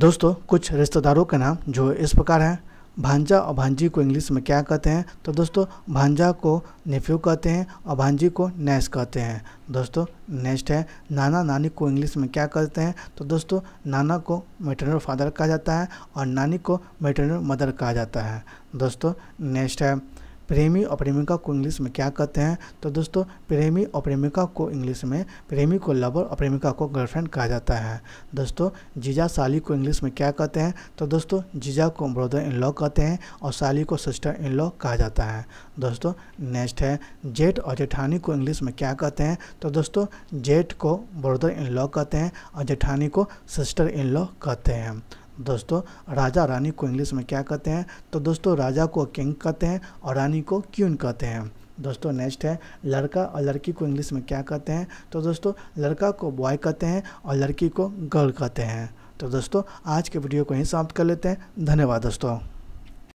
दोस्तों कुछ रिश्तेदारों के नाम जो इस प्रकार हैं भांजा और भांजी को इंग्लिश में क्या कहते हैं तो दोस्तों भांजा को नेफ्यू कहते हैं और भांजी को नेस कहते हैं दोस्तों नेक्स्ट है नाना नानी को इंग्लिश में क्या कहते हैं तो दोस्तों नाना को मेटरनल फादर कहा जाता है और नानी को मेटरनल मदर कहा जाता है दोस्तों नेक्स्ट है प्रेमी और प्रेमिका को इंग्लिश में क्या कहते हैं तो दोस्तों प्रेमी और प्रेमिका को इंग्लिश में प्रेमी को लवर और प्रेमिका को गर्लफ्रेंड कहा जाता है दोस्तों जीजा साली को इंग्लिश में क्या कहते हैं तो दोस्तों जीजा को ब्रदर इन लॉ कहते हैं और साली को सिस्टर इन लॉ कहा जाता है दोस्तों नेक्स्ट है जेठ और जेठानी को इंग्लिश में क्या कहते हैं तो दोस्तों जेठ को ब्रदर इन लॉ कहते हैं और जेठानी को सिस्टर इन लॉ कहते हैं दोस्तों राजा रानी को इंग्लिश में क्या कहते हैं तो दोस्तों राजा को किंग कहते हैं और रानी को क्यून कहते हैं दोस्तों नेक्स्ट है लड़का और लड़की को इंग्लिश में क्या कहते हैं तो दोस्तों लड़का को बॉय कहते हैं और लड़की को गर्ल कहते हैं तो दोस्तों आज के वीडियो को यहीं समाप्त कर लेते हैं धन्यवाद दोस्तों